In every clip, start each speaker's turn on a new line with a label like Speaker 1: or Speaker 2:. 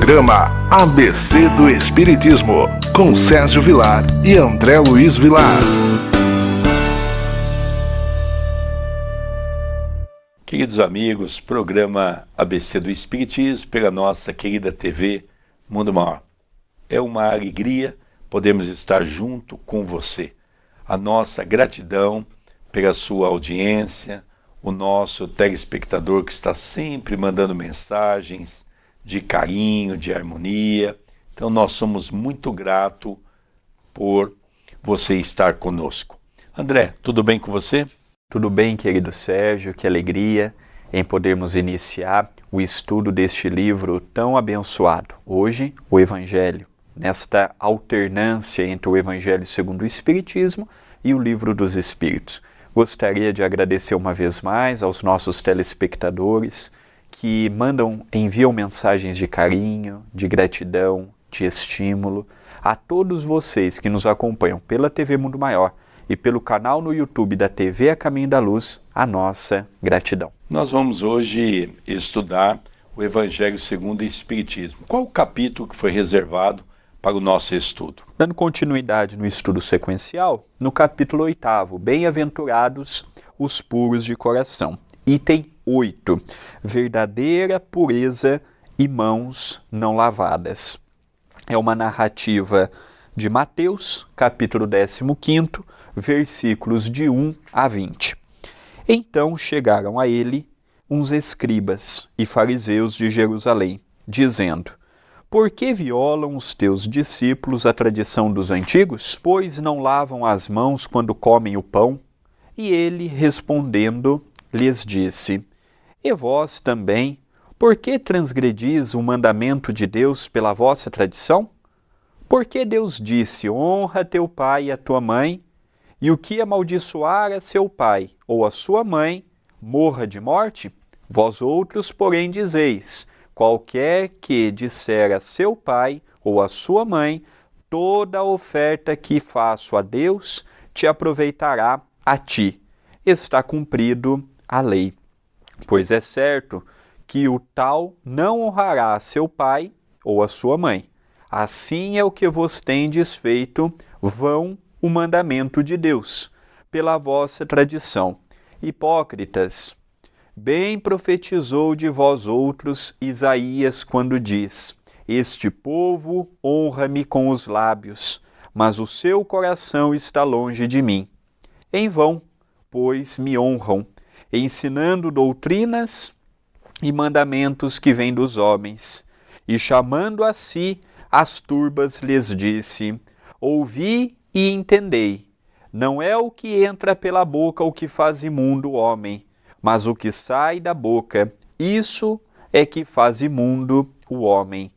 Speaker 1: Programa ABC do Espiritismo, com Sérgio Vilar e André Luiz Vilar. Queridos amigos, programa ABC do Espiritismo, pela nossa querida TV Mundo Maior. É uma alegria podermos estar junto com você. A nossa gratidão pela sua audiência, o nosso telespectador que está sempre mandando mensagens, de carinho, de harmonia. Então nós somos muito grato por você estar conosco. André, tudo bem com você? Tudo bem, querido Sérgio, que alegria
Speaker 2: em podermos iniciar o estudo deste livro tão abençoado. Hoje, o Evangelho, nesta alternância entre o Evangelho segundo o Espiritismo e o Livro dos Espíritos. Gostaria de agradecer uma vez mais aos nossos telespectadores que mandam, enviam mensagens de carinho, de gratidão, de estímulo a todos vocês que nos acompanham pela TV Mundo Maior e pelo canal no YouTube da TV A Caminho da Luz, a nossa gratidão.
Speaker 1: Nós vamos hoje estudar o Evangelho segundo o Espiritismo. Qual o capítulo que foi reservado para o nosso estudo? Dando continuidade no estudo sequencial,
Speaker 2: no capítulo 8, Bem-aventurados os puros de coração, item 8. Verdadeira pureza e mãos não lavadas. É uma narrativa de Mateus, capítulo 15, versículos de 1 a 20. Então chegaram a ele uns escribas e fariseus de Jerusalém, dizendo: Por que violam os teus discípulos a tradição dos antigos? Pois não lavam as mãos quando comem o pão? E ele, respondendo, lhes disse: e vós também, por que transgredis o mandamento de Deus pela vossa tradição? Porque Deus disse: honra teu pai e a tua mãe, e o que amaldiçoar a seu pai ou a sua mãe, morra de morte? Vós outros, porém, dizeis: qualquer que disser a seu pai ou a sua mãe, toda a oferta que faço a Deus te aproveitará a ti. Está cumprido a lei. Pois é certo que o tal não honrará a seu pai ou a sua mãe. Assim é o que vos tendes feito, vão o mandamento de Deus, pela vossa tradição. Hipócritas, bem profetizou de vós outros Isaías quando diz: Este povo honra-me com os lábios, mas o seu coração está longe de mim. Em vão, pois me honram ensinando doutrinas e mandamentos que vêm dos homens. E chamando a si as turbas, lhes disse: Ouvi e entendei. Não é o que entra pela boca o que faz imundo o homem, mas o que sai da boca, isso é que faz imundo o homem.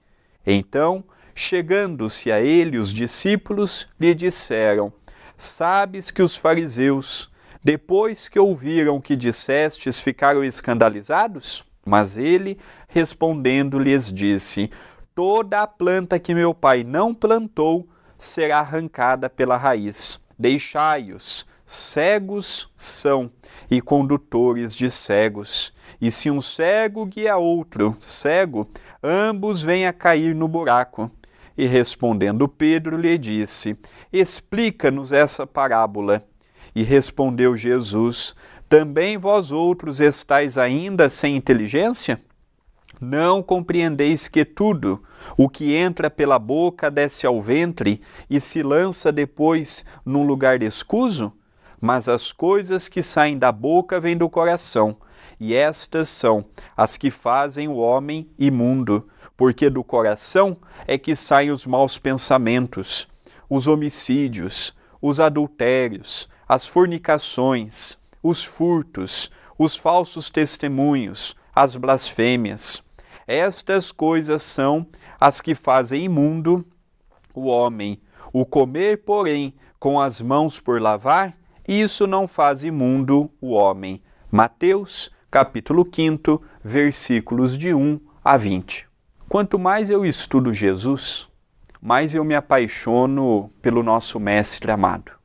Speaker 2: Então, chegando-se a ele, os discípulos lhe disseram: Sabes que os fariseus depois que ouviram o que dissestes, ficaram escandalizados? Mas ele, respondendo-lhes, disse: Toda a planta que meu pai não plantou será arrancada pela raiz. Deixai-os, cegos são e condutores de cegos. E se um cego guia outro cego, ambos vêm a cair no buraco. E respondendo Pedro, lhe disse: Explica-nos essa parábola. E respondeu Jesus: Também vós outros estáis ainda sem inteligência? Não compreendeis que tudo o que entra pela boca desce ao ventre e se lança depois num lugar escuso? Mas as coisas que saem da boca vêm do coração, e estas são as que fazem o homem imundo, porque do coração é que saem os maus pensamentos, os homicídios, os adultérios, as fornicações, os furtos, os falsos testemunhos, as blasfêmias. Estas coisas são as que fazem imundo o homem. O comer, porém, com as mãos por lavar, isso não faz imundo o homem. Mateus, capítulo 5, versículos de 1 a 20. Quanto mais eu estudo Jesus, mais eu me apaixono pelo nosso mestre amado.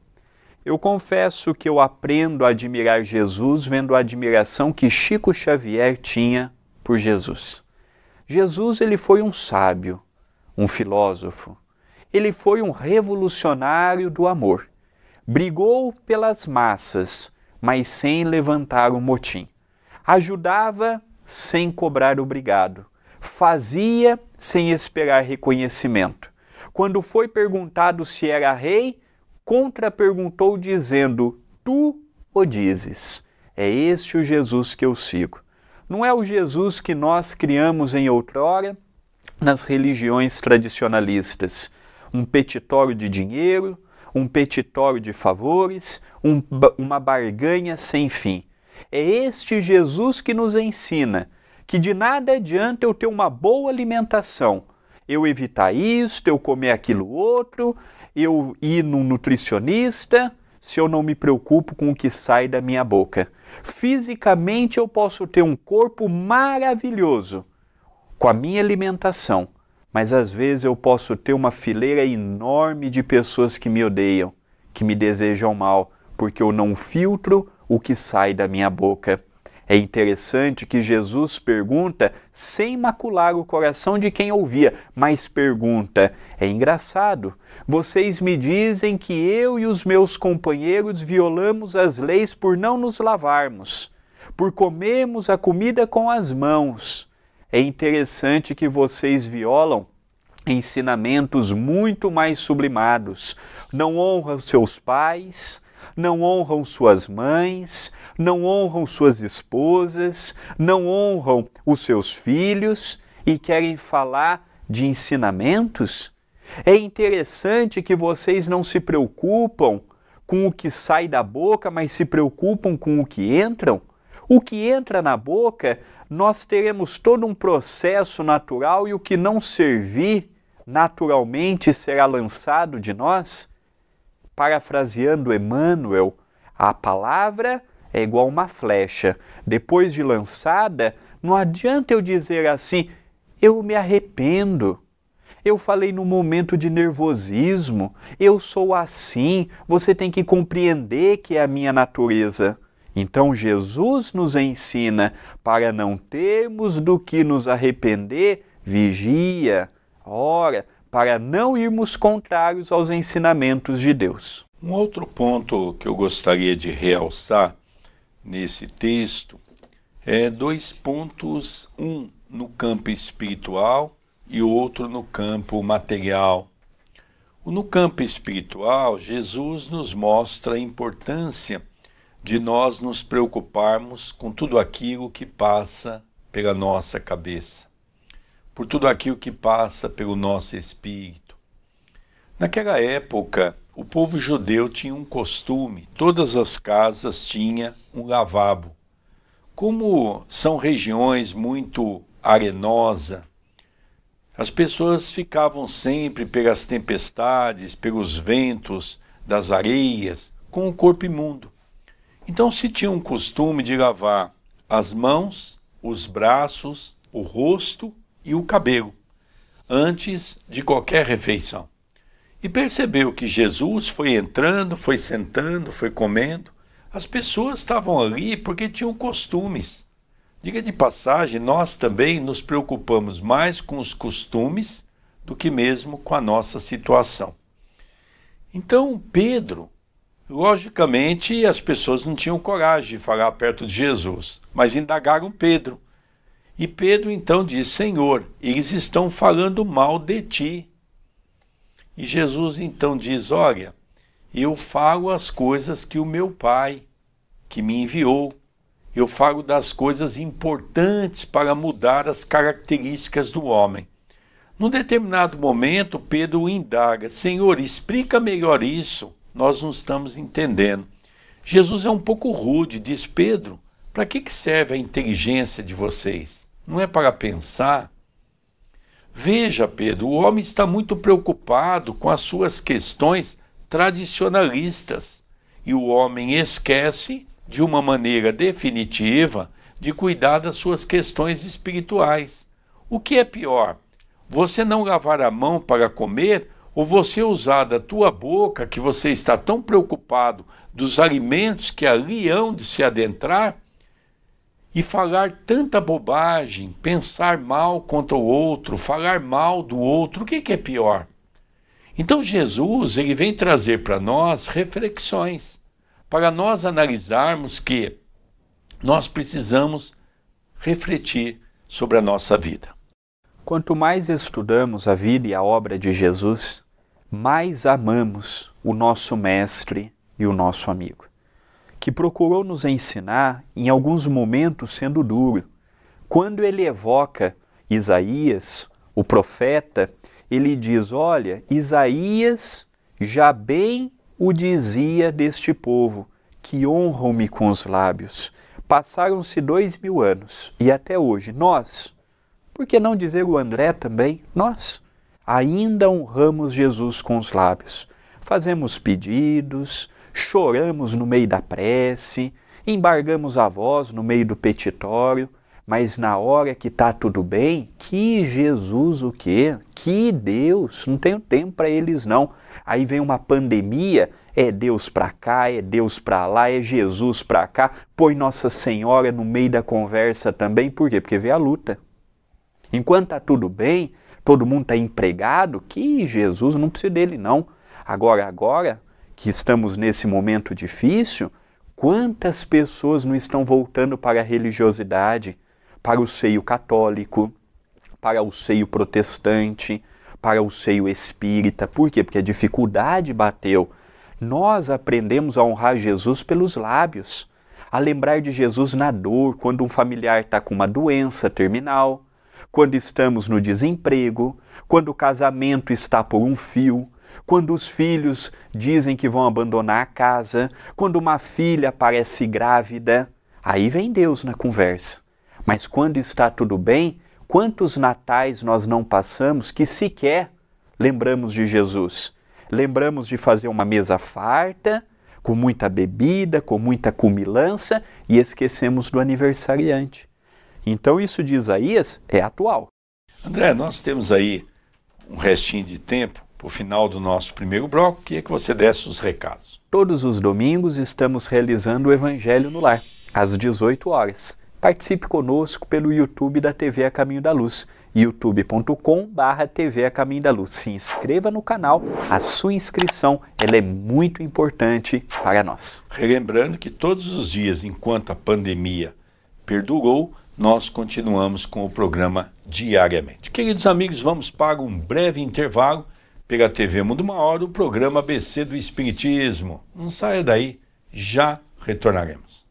Speaker 2: Eu confesso que eu aprendo a admirar Jesus vendo a admiração que Chico Xavier tinha por Jesus. Jesus ele foi um sábio, um filósofo. Ele foi um revolucionário do amor. Brigou pelas massas, mas sem levantar o um motim. Ajudava sem cobrar obrigado. Fazia sem esperar reconhecimento. Quando foi perguntado se era rei, contra-perguntou, dizendo: Tu o dizes. É este o Jesus que eu sigo. Não é o Jesus que nós criamos em outrora nas religiões tradicionalistas. Um petitório de dinheiro, um petitório de favores, um, uma barganha sem fim. É este Jesus que nos ensina que de nada adianta eu ter uma boa alimentação, eu evitar isto, eu comer aquilo outro, eu ir num nutricionista se eu não me preocupo com o que sai da minha boca. Fisicamente eu posso ter um corpo maravilhoso com a minha alimentação, mas às vezes eu posso ter uma fileira enorme de pessoas que me odeiam, que me desejam mal, porque eu não filtro o que sai da minha boca. É interessante que Jesus pergunta sem macular o coração de quem ouvia, mas pergunta: É engraçado, vocês me dizem que eu e os meus companheiros violamos as leis por não nos lavarmos, por comermos a comida com as mãos. É interessante que vocês violam ensinamentos muito mais sublimados. Não honra os seus pais, não honram suas mães, não honram suas esposas, não honram os seus filhos e querem falar de ensinamentos? É interessante que vocês não se preocupam com o que sai da boca, mas se preocupam com o que entram? O que entra na boca, nós teremos todo um processo natural e o que não servir naturalmente será lançado de nós? parafraseando Emmanuel, a palavra é igual uma flecha. Depois de lançada, não adianta eu dizer assim, eu me arrependo. Eu falei no momento de nervosismo, eu sou assim, você tem que compreender que é a minha natureza. Então Jesus nos ensina para não termos do que nos arrepender, vigia, ora, para não irmos contrários aos ensinamentos de Deus.
Speaker 1: Um outro ponto que eu gostaria de realçar nesse texto é dois pontos, um no campo espiritual e outro no campo material. No campo espiritual, Jesus nos mostra a importância de nós nos preocuparmos com tudo aquilo que passa pela nossa cabeça por tudo aquilo que passa pelo nosso espírito. Naquela época, o povo judeu tinha um costume, todas as casas tinha um lavabo. Como são regiões muito arenosa, as pessoas ficavam sempre pelas tempestades, pelos ventos, das areias, com o corpo imundo. Então se tinha um costume de lavar as mãos, os braços, o rosto e o cabelo, antes de qualquer refeição. E percebeu que Jesus foi entrando, foi sentando, foi comendo. As pessoas estavam ali porque tinham costumes. Diga de passagem, nós também nos preocupamos mais com os costumes do que mesmo com a nossa situação. Então, Pedro, logicamente, as pessoas não tinham coragem de falar perto de Jesus, mas indagaram Pedro. E Pedro então diz: Senhor, eles estão falando mal de ti. E Jesus então diz: Olha, eu falo as coisas que o meu Pai, que me enviou, eu falo das coisas importantes para mudar as características do homem. Num determinado momento, Pedro indaga: Senhor, explica melhor isso, nós não estamos entendendo. Jesus é um pouco rude, diz Pedro. Para que, que serve a inteligência de vocês? Não é para pensar? Veja, Pedro, o homem está muito preocupado com as suas questões tradicionalistas e o homem esquece, de uma maneira definitiva, de cuidar das suas questões espirituais. O que é pior? Você não lavar a mão para comer ou você usar da tua boca, que você está tão preocupado dos alimentos que ali hão de se adentrar, e falar tanta bobagem, pensar mal contra o outro, falar mal do outro, o que, que é pior? Então Jesus ele vem trazer para nós reflexões, para nós analisarmos que nós precisamos refletir sobre a nossa vida. Quanto mais estudamos a vida e a
Speaker 2: obra de Jesus, mais amamos o nosso mestre e o nosso amigo que procurou nos ensinar, em alguns momentos sendo duro. Quando ele evoca Isaías, o profeta, ele diz: Olha, Isaías já bem o dizia deste povo, que honram-me com os lábios. Passaram-se dois mil anos e até hoje nós, por que não dizer o André também, nós, ainda honramos Jesus com os lábios. Fazemos pedidos, choramos no meio da prece, embargamos a voz no meio do petitório, mas na hora que tá tudo bem, que Jesus o quê? Que Deus, não tenho tempo para eles não. Aí vem uma pandemia, é Deus para cá, é Deus para lá, é Jesus para cá, põe Nossa Senhora no meio da conversa também, por quê? Porque vê a luta. Enquanto tá tudo bem, todo mundo tá empregado, que Jesus não precisa dele não. Agora, agora, que estamos nesse momento difícil, quantas pessoas não estão voltando para a religiosidade, para o seio católico, para o seio protestante, para o seio espírita? Por quê? Porque a dificuldade bateu. Nós aprendemos a honrar Jesus pelos lábios, a lembrar de Jesus na dor, quando um familiar está com uma doença terminal, quando estamos no desemprego, quando o casamento está por um fio, quando os filhos dizem que vão abandonar a casa, quando uma filha parece grávida, aí vem Deus na conversa. Mas quando está tudo bem, quantos natais nós não passamos que sequer lembramos de Jesus? Lembramos de fazer uma mesa farta, com muita bebida, com muita cumilança e esquecemos do aniversariante.
Speaker 1: Então, isso de Isaías é atual. André, nós temos aí um restinho de tempo o final do nosso primeiro bloco, queria é que você desse os recados. Todos os domingos
Speaker 2: estamos realizando o Evangelho no Lar, às 18 horas. Participe conosco pelo YouTube da TV A Caminho da Luz, youtube.com.br TV A Caminho da Luz. Se inscreva no canal, a sua inscrição ela é muito importante para
Speaker 1: nós. Relembrando que todos os dias, enquanto a pandemia perdurou, nós continuamos com o programa diariamente. Queridos amigos, vamos para um breve intervalo pela TV Mundo Maior, o programa ABC do Espiritismo. Não saia daí, já retornaremos.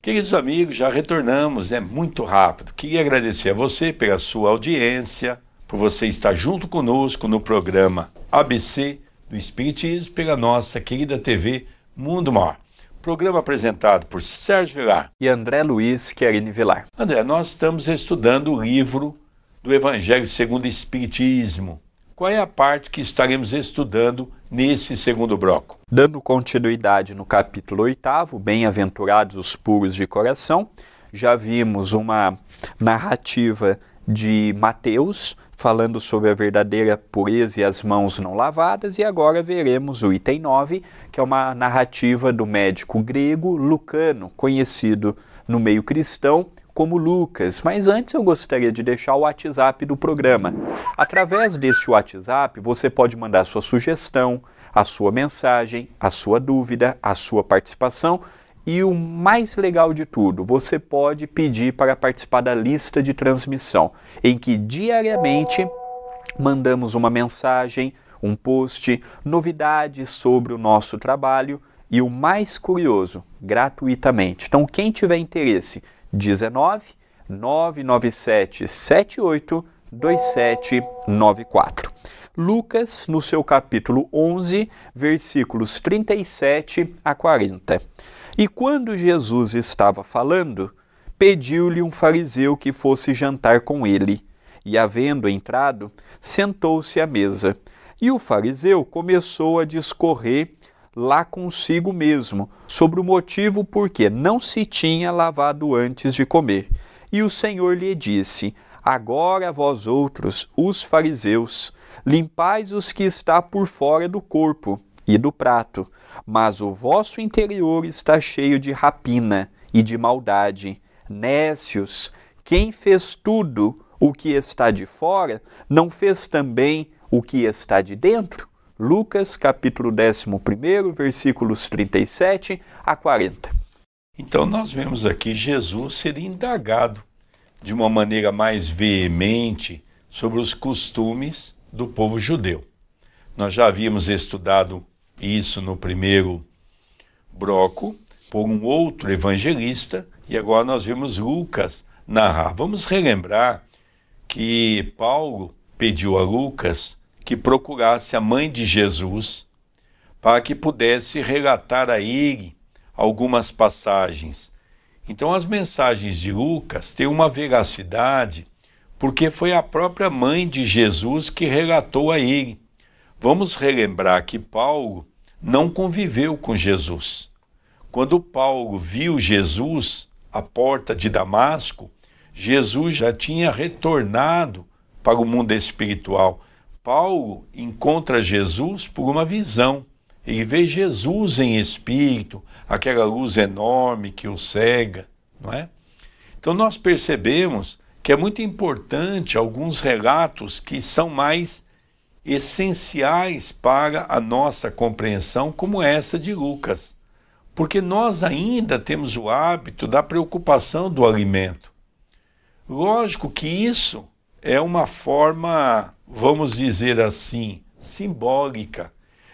Speaker 1: Queridos amigos, já retornamos, é muito rápido. Queria agradecer a você pela sua audiência, por você estar junto conosco no programa ABC do Espiritismo pela nossa querida TV Mundo Maior. Programa apresentado por Sérgio Vilar e André Luiz Querini Vilar. André, nós estamos estudando o livro do Evangelho segundo o Espiritismo. Qual é a parte que estaremos estudando nesse segundo bloco?
Speaker 2: Dando continuidade no capítulo 8, Bem-aventurados os puros de coração, já vimos uma narrativa de Mateus, falando sobre a verdadeira pureza e as mãos não lavadas, e agora veremos o item 9, que é uma narrativa do médico grego Lucano, conhecido no meio cristão como Lucas. Mas antes eu gostaria de deixar o WhatsApp do programa. Através deste WhatsApp, você pode mandar sua sugestão, a sua mensagem, a sua dúvida, a sua participação e o mais legal de tudo, você pode pedir para participar da lista de transmissão, em que diariamente mandamos uma mensagem, um post, novidades sobre o nosso trabalho e o mais curioso, gratuitamente. Então, quem tiver interesse, 19 997 78 2794. Lucas, no seu capítulo 11, versículos 37 a 40. E quando Jesus estava falando, pediu-lhe um fariseu que fosse jantar com ele. E, havendo entrado, sentou-se à mesa. E o fariseu começou a discorrer lá consigo mesmo sobre o motivo por que não se tinha lavado antes de comer. E o Senhor lhe disse: Agora vós outros, os fariseus, limpais os que está por fora do corpo e do prato, mas o vosso interior está cheio de rapina e de maldade. Nécios, quem fez tudo o que está de fora, não fez também o que está de dentro? Lucas, capítulo 11,
Speaker 1: versículos 37 a 40. Então, nós vemos aqui Jesus ser indagado de uma maneira mais veemente sobre os costumes do povo judeu. Nós já havíamos estudado isso no primeiro broco, por um outro evangelista, e agora nós vemos Lucas narrar. Vamos relembrar que Paulo pediu a Lucas que procurasse a mãe de Jesus para que pudesse relatar a ele algumas passagens. Então, as mensagens de Lucas têm uma veracidade porque foi a própria mãe de Jesus que relatou a ele. Vamos relembrar que Paulo não conviveu com Jesus. Quando Paulo viu Jesus à porta de Damasco, Jesus já tinha retornado para o mundo espiritual. Paulo encontra Jesus por uma visão. Ele vê Jesus em espírito, aquela luz enorme que o cega, não é? Então nós percebemos que é muito importante alguns relatos que são mais essenciais para a nossa compreensão, como essa de Lucas, porque nós ainda temos o hábito da preocupação do alimento. Lógico que isso é uma forma, vamos dizer assim, simbólica.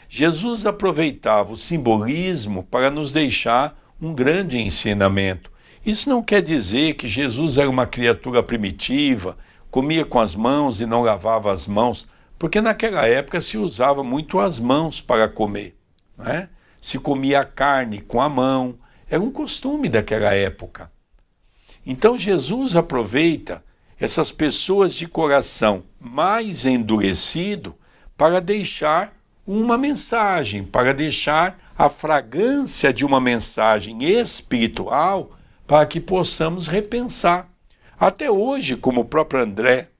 Speaker 1: Jesus aproveitava o simbolismo para nos deixar um grande ensinamento. Isso não quer dizer que Jesus era uma criatura primitiva, comia com as mãos e não lavava as mãos. Porque naquela época se usava muito as mãos para comer. Né? Se comia a carne com a mão. Era um costume daquela época. Então Jesus aproveita essas pessoas de coração mais endurecido para deixar uma mensagem, para deixar a fragrância de uma mensagem espiritual para que possamos repensar. Até hoje, como o próprio André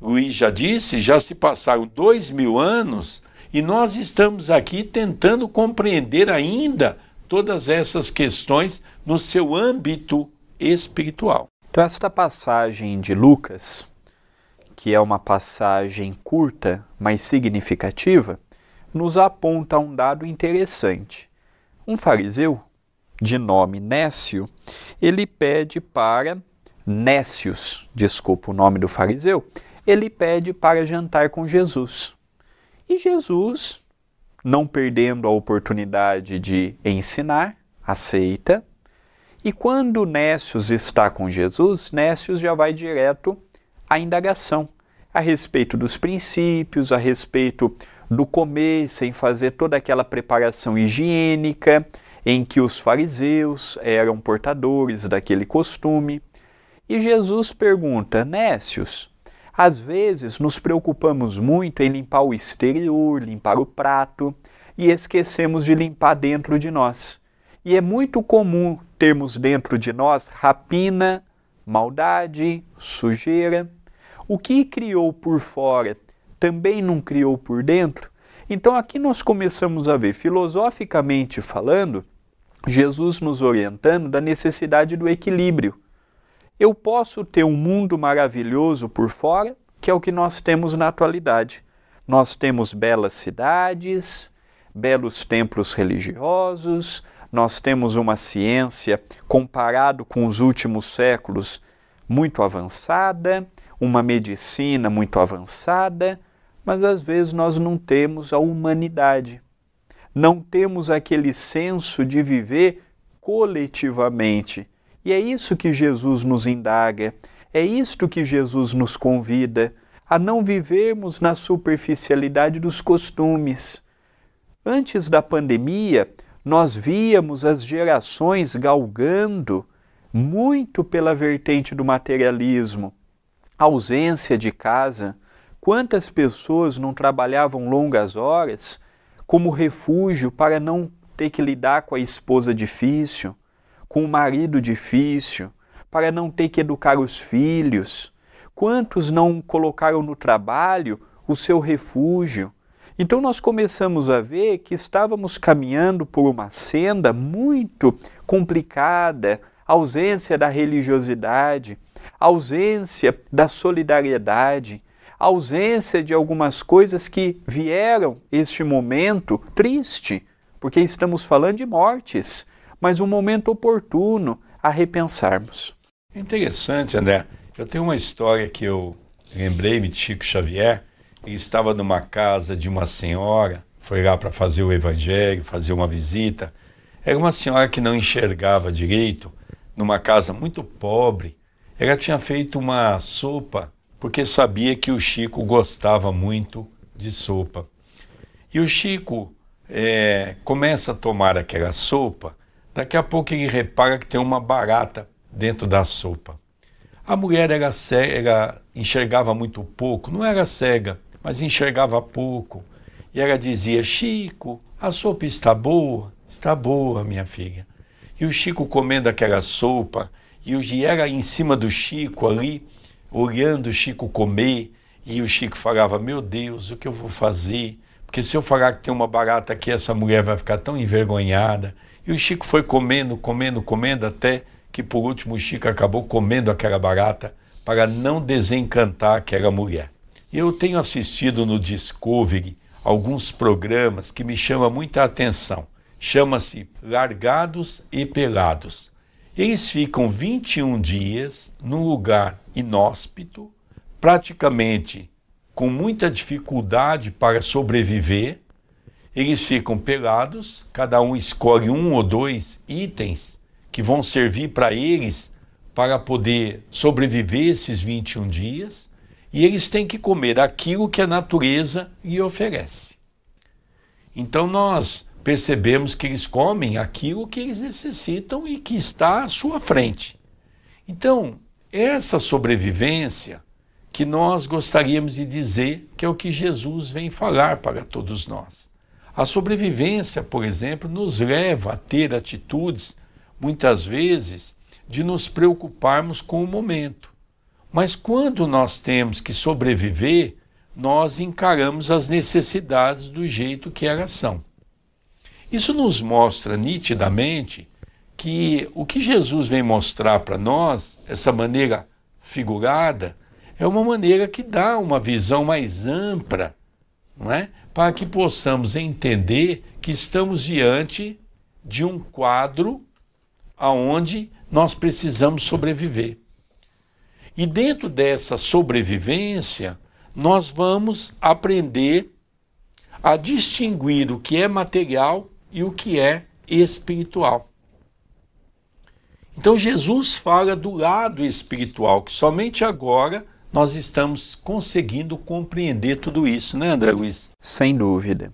Speaker 1: Luiz já disse, já se passaram dois mil anos e nós estamos aqui tentando compreender ainda todas essas questões no seu âmbito espiritual.
Speaker 2: Então, esta passagem de Lucas, que é uma passagem curta, mas significativa, nos aponta um dado interessante. Um fariseu, de nome Nécio, ele pede para Nécios, desculpa o nome do fariseu, ele pede para jantar com Jesus. E Jesus, não perdendo a oportunidade de ensinar, aceita. E quando Nécios está com Jesus, Nécios já vai direto à indagação a respeito dos princípios, a respeito do comer sem fazer toda aquela preparação higiênica em que os fariseus eram portadores daquele costume. E Jesus pergunta: Nécios, às vezes nos preocupamos muito em limpar o exterior, limpar o prato e esquecemos de limpar dentro de nós. E é muito comum termos dentro de nós rapina, maldade, sujeira. O que criou por fora também não criou por dentro? Então aqui nós começamos a ver, filosoficamente falando, Jesus nos orientando da necessidade do equilíbrio. Eu posso ter um mundo maravilhoso por fora, que é o que nós temos na atualidade. Nós temos belas cidades, belos templos religiosos, nós temos uma ciência, comparado com os últimos séculos, muito avançada, uma medicina muito avançada, mas às vezes nós não temos a humanidade. Não temos aquele senso de viver coletivamente e é isso que Jesus nos indaga, é isto que Jesus nos convida, a não vivermos na superficialidade dos costumes. Antes da pandemia, nós víamos as gerações galgando muito pela vertente do materialismo, ausência de casa. Quantas pessoas não trabalhavam longas horas como refúgio para não ter que lidar com a esposa difícil, com o um marido difícil, para não ter que educar os filhos. Quantos não colocaram no trabalho o seu refúgio? Então nós começamos a ver que estávamos caminhando por uma senda muito complicada, ausência da religiosidade, ausência da solidariedade, ausência de algumas coisas que vieram este momento triste, porque estamos falando de mortes, mas um momento oportuno a repensarmos.
Speaker 1: Interessante, André. Eu tenho uma história que eu lembrei-me de Chico Xavier. Ele estava numa casa de uma senhora, foi lá para fazer o evangelho, fazer uma visita. Era uma senhora que não enxergava direito, numa casa muito pobre. Ela tinha feito uma sopa porque sabia que o Chico gostava muito de sopa. E o Chico é, começa a tomar aquela sopa Daqui a pouco ele repara que tem uma barata dentro da sopa. A mulher era cega, enxergava muito pouco, não era cega, mas enxergava pouco. E ela dizia: Chico, a sopa está boa, está boa, minha filha. E o Chico comendo aquela sopa, e o era em cima do Chico ali, olhando o Chico comer, e o Chico falava: Meu Deus, o que eu vou fazer? Porque se eu falar que tem uma barata aqui, essa mulher vai ficar tão envergonhada. E o Chico foi comendo, comendo, comendo, até que por último o Chico acabou comendo aquela barata para não desencantar aquela mulher. Eu tenho assistido no Discovery alguns programas que me chamam muita atenção. Chama-se Largados e Pelados. Eles ficam 21 dias num lugar inóspito, praticamente com muita dificuldade para sobreviver, eles ficam pegados, cada um escolhe um ou dois itens que vão servir para eles para poder sobreviver esses 21 dias, e eles têm que comer aquilo que a natureza lhe oferece. Então nós percebemos que eles comem aquilo que eles necessitam e que está à sua frente. Então, essa sobrevivência que nós gostaríamos de dizer que é o que Jesus vem falar para todos nós. A sobrevivência, por exemplo, nos leva a ter atitudes, muitas vezes, de nos preocuparmos com o momento. Mas quando nós temos que sobreviver, nós encaramos as necessidades do jeito que elas são. Isso nos mostra nitidamente que o que Jesus vem mostrar para nós, essa maneira figurada, é uma maneira que dá uma visão mais ampla não é? para que possamos entender que estamos diante de um quadro aonde nós precisamos sobreviver. E dentro dessa sobrevivência, nós vamos aprender a distinguir o que é material e o que é espiritual. Então Jesus fala do lado espiritual, que somente agora nós estamos conseguindo compreender tudo isso, né, André Luiz?
Speaker 2: Sem dúvida.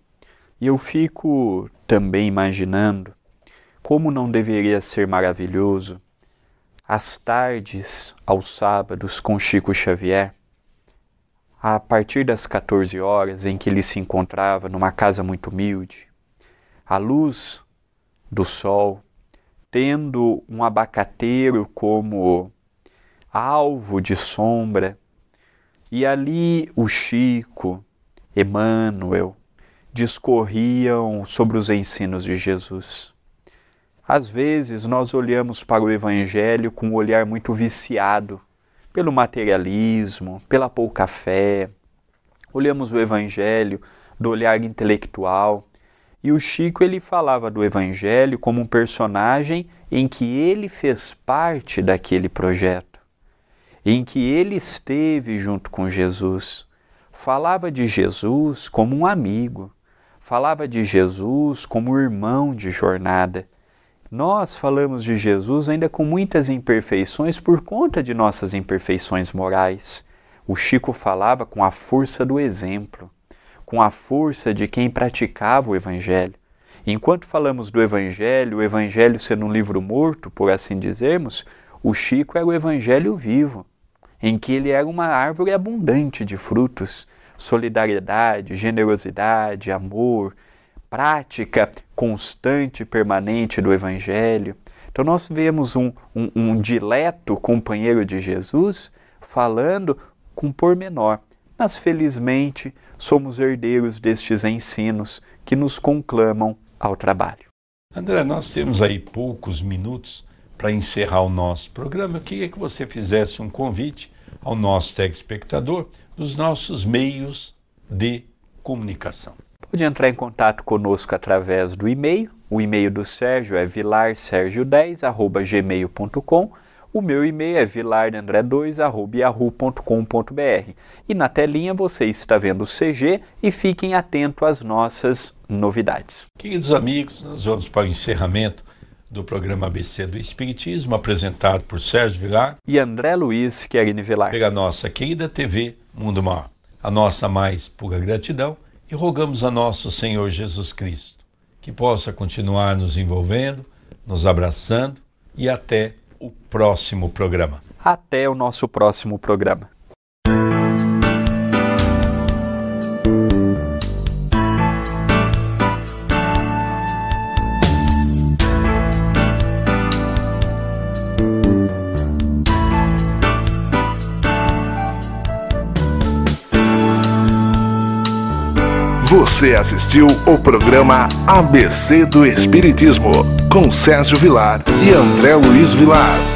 Speaker 2: E eu fico também imaginando como não deveria ser maravilhoso as tardes aos sábados com Chico Xavier, a partir das 14 horas em que ele se encontrava numa casa muito humilde, à luz do sol, tendo um abacateiro como alvo de sombra e ali o Chico, Emmanuel, discorriam sobre os ensinos de Jesus. Às vezes nós olhamos para o Evangelho com um olhar muito viciado pelo materialismo, pela pouca fé. Olhamos o Evangelho do olhar intelectual. E o Chico ele falava do Evangelho como um personagem em que ele fez parte daquele projeto em que ele esteve junto com Jesus. Falava de Jesus como um amigo, falava de Jesus como um irmão de jornada. Nós falamos de Jesus ainda com muitas imperfeições por conta de nossas imperfeições morais. O Chico falava com a força do exemplo, com a força de quem praticava o Evangelho. Enquanto falamos do Evangelho, o Evangelho sendo um livro morto, por assim dizermos, o Chico era o Evangelho vivo em que ele era é uma árvore abundante de frutos, solidariedade, generosidade, amor, prática constante e permanente do Evangelho. Então, nós vemos um, um, um dileto companheiro de Jesus falando com pormenor, mas felizmente somos herdeiros destes ensinos que nos conclamam ao trabalho.
Speaker 1: André, nós temos aí poucos minutos para encerrar o nosso programa. Eu queria que você fizesse um convite ao nosso telespectador dos nossos meios de comunicação.
Speaker 2: Pode entrar em contato conosco através do e-mail. O e-mail do Sérgio é vilarsergio10@gmail.com. O meu e-mail é vilardandré2@yahoo.com.br. E na telinha você está vendo o CG e fiquem atentos às nossas novidades.
Speaker 1: Queridos amigos, nós vamos para o encerramento do programa ABC do Espiritismo, apresentado por Sérgio Vilar e André Luiz Querini Vilar. Pela nossa querida TV Mundo Maior. A nossa mais pura gratidão e rogamos a nosso Senhor Jesus Cristo que possa continuar nos envolvendo, nos abraçando e até o próximo programa. Até o nosso próximo programa. Você assistiu o programa ABC do Espiritismo com Sérgio Vilar e André Luiz Vilar.